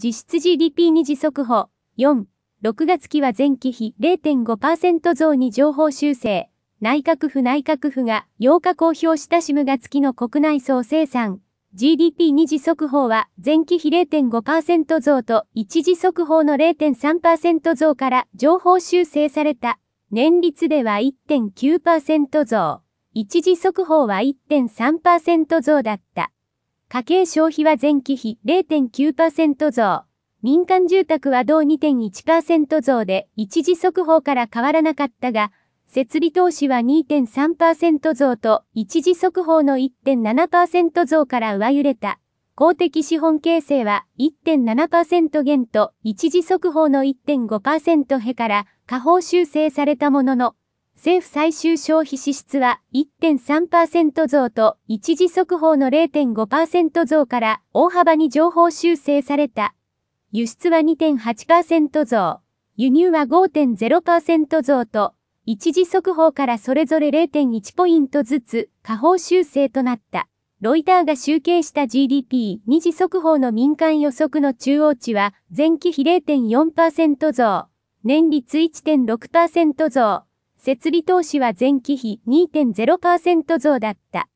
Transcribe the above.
実質 GDP 二次速報4、6月期は前期比0.5%増に情報修正。内閣府内閣府が8日公表したシム月期の国内総生産。GDP 二次速報は前期比0.5%増と一次速報の0.3%増から情報修正された。年率では1.9%増。一次速報は1.3%増だった。家計消費は前期比0.9%増。民間住宅は同2.1%増で一時速報から変わらなかったが、設備投資は2.3%増と一時速報の1.7%増から上揺れた。公的資本形成は1.7%減と一時速報の1.5%減から下方修正されたものの、政府最終消費支出は1.3%増と一時速報の0.5%増から大幅に上方修正された。輸出は2.8%増、輸入は5.0%増と一時速報からそれぞれ0.1ポイントずつ下方修正となった。ロイターが集計した GDP 二次速報の民間予測の中央値は前期比0.4%増、年率1.6%増、設備投資は前期比2.0%増だった。